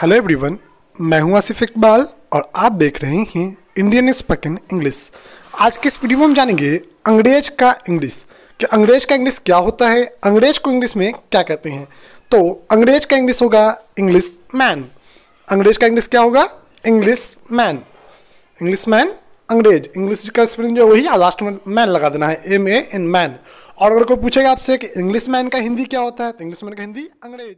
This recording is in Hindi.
हेलो एवरीवन मैं हूं आसिफ इकबाल और आप देख रहे हैं इंडियन स्पोकन इंग्लिश आज के इस वीडियो में हम जानेंगे अंग्रेज का इंग्लिश कि अंग्रेज का इंग्लिश क्या होता है अंग्रेज को इंग्लिश में क्या कहते हैं तो अंग्रेज का इंग्लिश होगा इंग्लिश मैन अंग्रेज का इंग्लिश क्या होगा इंग्लिश मैन इंग्लिश मैन अंग्रेज इंग्लिश का स्पेलिंग जो वही लास्ट में मैन लगा देना है एम ए इन मैन और अगर कोई पूछेगा आपसे कि इंग्लिश मैन का हिंदी क्या होता है तो इंग्लिश मैन का हिंदी अंग्रेज